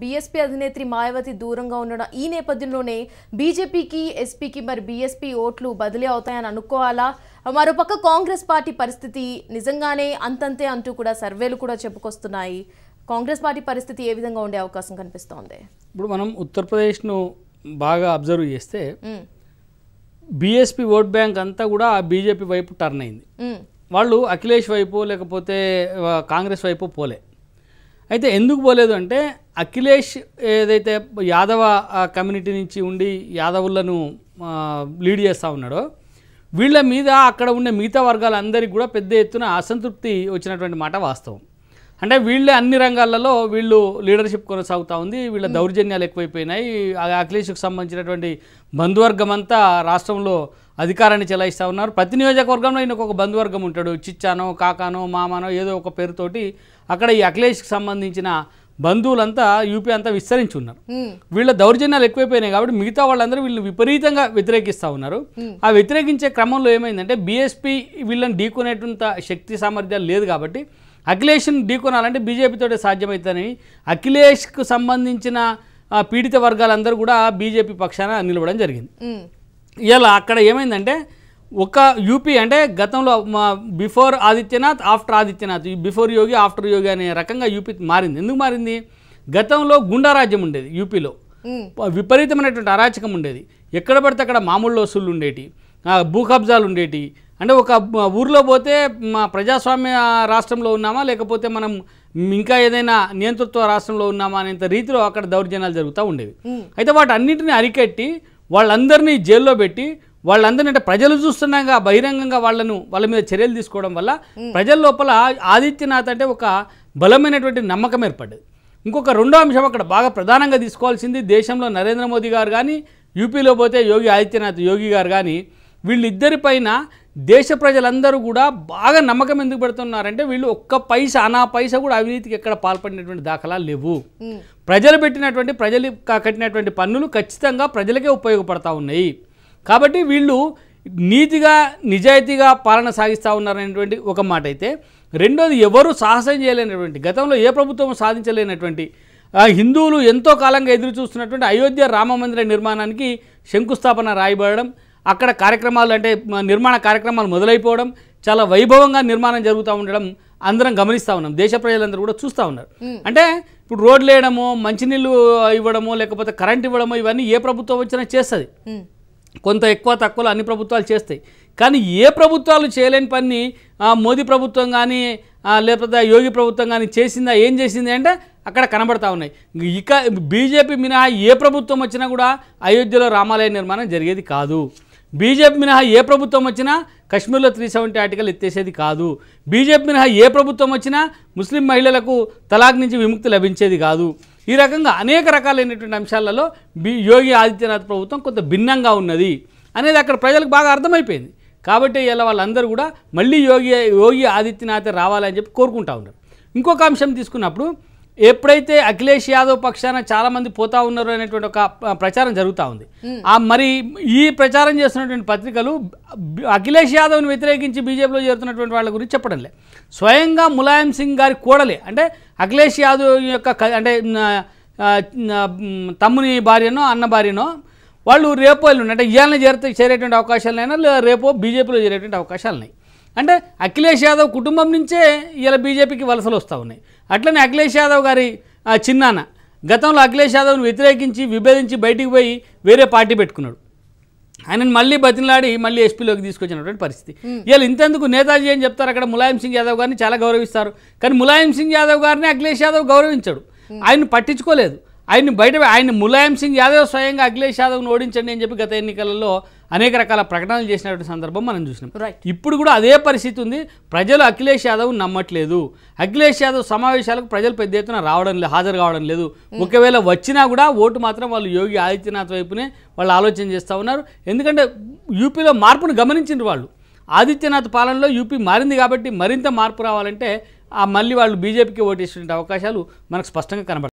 BSP అధినేత్రి Mayawati దూరంగా ఉండడం ఈ నేపథ్యంలోనే బీజేపీకి ఎస్పీకి మరి బీఎస్పీ ఓట్లు బదిలీ అవుతాయని అనుకోవాలా మరోపక్క కాంగ్రెస్ పార్టీ పరిస్థితి నిజంగానే అంతంతే అంటూ కూడా సర్వేలు కూడా చెప్పుకొస్తున్నాయి కాంగ్రెస్ పార్టీ పరిస్థితి ఏ విధంగా ఉండే అవకాశం కనిపిస్తోంది ఇప్పుడు మనం ఉత్తరప్రదేశ్ను బాగా అబ్జర్వ్ చేస్తే బీఎస్పీ ఓట్ బ్యాంక్ అంతా కూడా బీజేపీ వైపు టర్న్ అయింది వాళ్ళు అఖిలేష్ వైపు లేకపోతే కాంగ్రెస్ వైపు పోలే అయితే ఎందుకు పోలేదు అంటే అఖిలేష్ ఏదైతే యాదవ కమ్యూనిటీ నుంచి ఉండి యాదవులను లీడ్ చేస్తూ ఉన్నాడో వీళ్ళ మీద అక్కడ ఉండే మిగతా వర్గాలందరికీ కూడా పెద్ద ఎత్తున అసంతృప్తి వచ్చినటువంటి మాట వాస్తవం అంటే వీళ్ళే అన్ని రంగాలలో వీళ్ళు లీడర్షిప్ కొనసాగుతూ ఉంది వీళ్ళ దౌర్జన్యాలు ఎక్కువైపోయినాయి అఖిలేష్కు సంబంధించినటువంటి బంధువర్గం అంతా రాష్ట్రంలో అధికారాన్ని చెలాయిస్తూ ఉన్నారు ప్రతి నియోజకవర్గంలో ఈయన ఒక బంధువర్గం ఉంటాడు చిచ్చానో కాకానో మామానో ఏదో ఒక పేరుతోటి అక్కడ ఈ అఖిలేష్కి సంబంధించిన బంధువులంతా యూపీ అంతా విస్తరించి ఉన్నారు వీళ్ళ దౌర్జన్యాలు ఎక్కువైపోయినాయి కాబట్టి మిగతా వాళ్ళందరూ వీళ్ళు విపరీతంగా వ్యతిరేకిస్తూ ఉన్నారు ఆ వ్యతిరేకించే క్రమంలో ఏమైందంటే బీఎస్పీ వీళ్ళని ఢీకొనేటంత శక్తి సామర్థ్యాలు లేదు కాబట్టి అఖిలేష్ని ఢీకొనాలంటే బీజేపీతో సాధ్యమవుతుందని అఖిలేష్కు సంబంధించిన పీడిత వర్గాలందరూ కూడా బీజేపీ పక్షాన నిలవడం జరిగింది ఇలా అక్కడ ఏమైందంటే ఒక యూపీ అంటే గతంలో before Adityanath after Adityanath before Yogi after Yogi అనే రకంగా యూపీ మారింది ఎందుకు మారింది గతంలో గుండారాజ్యం ఉండేది యూపీలో విపరీతమైనటువంటి అరాచకం ఉండేది ఎక్కడ పడితే అక్కడ మామూలు వసూళ్ళు ఉండేటి భూ కబ్జాలు ఉండేటి అంటే ఒక ఊర్లో పోతే మా ప్రజాస్వామ్య రాష్ట్రంలో ఉన్నామా లేకపోతే మనం ఇంకా ఏదైనా నియంతృత్వ రాష్ట్రంలో ఉన్నామా అనేంత రీతిలో అక్కడ దౌర్జన్యాలు జరుగుతూ ఉండేవి అయితే వాటి అన్నింటినీ అరికట్టి వాళ్ళందరినీ జైల్లో పెట్టి వాళ్ళందరినీ అంటే ప్రజలు చూస్తున్నాక బహిరంగంగా వాళ్ళను వాళ్ళ మీద చర్యలు తీసుకోవడం వల్ల ప్రజల లోపల ఆదిత్యనాథ్ అంటే ఒక బలమైనటువంటి నమ్మకం ఏర్పడ్డది ఇంకొక రెండో అంశం అక్కడ బాగా ప్రధానంగా తీసుకోవాల్సింది దేశంలో నరేంద్ర మోదీ గారు కానీ యూపీలో పోతే యోగి ఆదిత్యనాథ్ యోగి గారు కానీ వీళ్ళిద్దరిపైన దేశ ప్రజలందరూ కూడా బాగా నమ్మకం ఎందుకు పెడుతున్నారంటే వీళ్ళు ఒక్క పైస అనా పైస కూడా అవినీతికి ఎక్కడ పాల్పడినటువంటి దాఖలా లేవు ప్రజలు పెట్టినటువంటి ప్రజలు కట్టినటువంటి పన్నులు ఖచ్చితంగా ప్రజలకే ఉపయోగపడతా ఉన్నాయి కాబట్టి వీళ్ళు నీతిగా నిజాయితీగా పాలన సాగిస్తూ ఉన్నారనేటువంటి ఒక మాట అయితే రెండోది ఎవరు సాహసం చేయలేనటువంటి గతంలో ఏ ప్రభుత్వం సాధించలేనటువంటి హిందువులు ఎంతో కాలంగా ఎదురు చూస్తున్నటువంటి అయోధ్య రామ మందిర నిర్మాణానికి శంకుస్థాపన రాయబడడం అక్కడ కార్యక్రమాలు అంటే నిర్మాణ కార్యక్రమాలు మొదలైపోవడం చాలా వైభవంగా నిర్మాణం జరుగుతూ ఉండడం అందరం గమనిస్తూ ఉన్నాం దేశ ప్రజలందరూ కూడా చూస్తూ ఉన్నారు అంటే ఇప్పుడు రోడ్లు వేయడము మంచినీళ్ళు ఇవ్వడమో లేకపోతే కరెంట్ ఇవ్వడమో ఇవన్నీ ఏ ప్రభుత్వం వచ్చినా చేస్తుంది కొంత ఎక్కువ తక్కువలో అన్ని ప్రభుత్వాలు చేస్తాయి కానీ ఏ ప్రభుత్వాలు చేయలేని పని మోదీ ప్రభుత్వం కానీ లేకపోతే యోగి ప్రభుత్వం కానీ చేసిందా ఏం చేసింది అంటే అక్కడ కనబడతా ఉన్నాయి ఇక బీజేపీ మినహా ఏ ప్రభుత్వం వచ్చినా కూడా అయోధ్యలో రామాలయ నిర్మాణం జరిగేది కాదు బీజేపీ మినహా ఏ ప్రభుత్వం వచ్చినా కశ్మీర్లో త్రీ సెవెంటీ ఆర్టికల్ ఎత్తేసేది కాదు బీజేపీ మినహా ఏ ప్రభుత్వం వచ్చినా ముస్లిం మహిళలకు తలాక్ నుంచి విముక్తి లభించేది కాదు ఈ రకంగా అనేక రకాలైనటువంటి అంశాలలో బి యోగి ఆదిత్యనాథ్ ప్రభుత్వం కొంత భిన్నంగా ఉన్నది అనేది అక్కడ ప్రజలకు బాగా అర్థమైపోయింది కాబట్టి ఇలా వాళ్ళందరూ కూడా మళ్ళీ యోగి యోగి ఆదిత్యనాథ్ రావాలని చెప్పి కోరుకుంటా ఉన్నారు ఇంకొక అంశం తీసుకున్నప్పుడు ఎప్పుడైతే అఖిలేష్ యాదవ్ పక్షాన చాలా మంది పోతా ఉన్నారు అనేటువంటి ఒక ప్రచారం జరుగుతూ ఉంది ఆ మరి ఈ ప్రచారం చేస్తున్నటువంటి పత్రికలు అఖిలేష్ యాదవ్ని వ్యతిరేకించి బీజేపీలో చేరుతున్నటువంటి వాళ్ళ గురించి చెప్పడం లే స్వయంగా ములాయం సింగ్ గారి కూడలే అంటే అఖిలేష్ యాదవ్ యొక్క అంటే తమ్ముని భార్యనో అన్న భార్యనో వాళ్ళు రేపు వాళ్ళు అంటే ఇవాళ చేరితే చేరేటువంటి అవకాశాలైనా రేపో బీజేపీలో చేరేటువంటి అవకాశాలున్నాయి అంటే అఖిలేష్ యాదవ్ కుటుంబం నుంచే ఇలా బీజేపీకి వలసలు వస్తూ ఉన్నాయి అట్లనే అఖిలేష్ యాదవ్ గారి చిన్నాన్న గతంలో అఖిలేష్ యాదవ్ను వ్యతిరేకించి విభేదించి బయటికి పోయి వేరే పార్టీ పెట్టుకున్నాడు ఆయనను మళ్ళీ బతినలాడి మళ్ళీ ఎస్పీలోకి తీసుకొచ్చినటువంటి పరిస్థితి వీళ్ళు ఇంతెందుకు నేతాజీ అని చెప్తారు అక్కడ ములాయం సింగ్ యాదవ్ గారిని చాలా గౌరవిస్తారు కానీ ములాయం సింగ్ యాదవ్ గారిని అఖిలేష్ యాదవ్ గౌరవించాడు ఆయన పట్టించుకోలేదు ఆయన్ని బయట ఆయన ములాయం సింగ్ యాదవ్ స్వయంగా అఖిలేష్ యాదవ్ను ఓడించండి అని చెప్పి గత ఎన్నికలలో అనేక రకాల ప్రకటనలు చేసినటువంటి సందర్భం మనం చూసినాం ఇప్పుడు కూడా అదే పరిస్థితి ఉంది ప్రజలు అఖిలేష్ యాదవ్ నమ్మట్లేదు అఖిలేష్ యాదవ్ సమావేశాలకు ప్రజలు పెద్ద ఎత్తున రావడం లేదు హాజరు కావడం లేదు hmm. ఒకవేళ వచ్చినా కూడా ఓటు మాత్రం వాళ్ళు యోగి ఆదిత్యనాథ్ వైపునే వాళ్ళు ఆలోచన చేస్తూ ఉన్నారు ఎందుకంటే యూపీలో మార్పును గమనించిన వాళ్ళు ఆదిత్యనాథ్ పాలనలో యూపీ మారింది కాబట్టి మరింత మార్పు రావాలంటే ఆ మళ్ళీ వాళ్ళు బీజేపీకి ఓటేసే అవకాశాలు మనకు స్పష్టంగా కనబడతాయి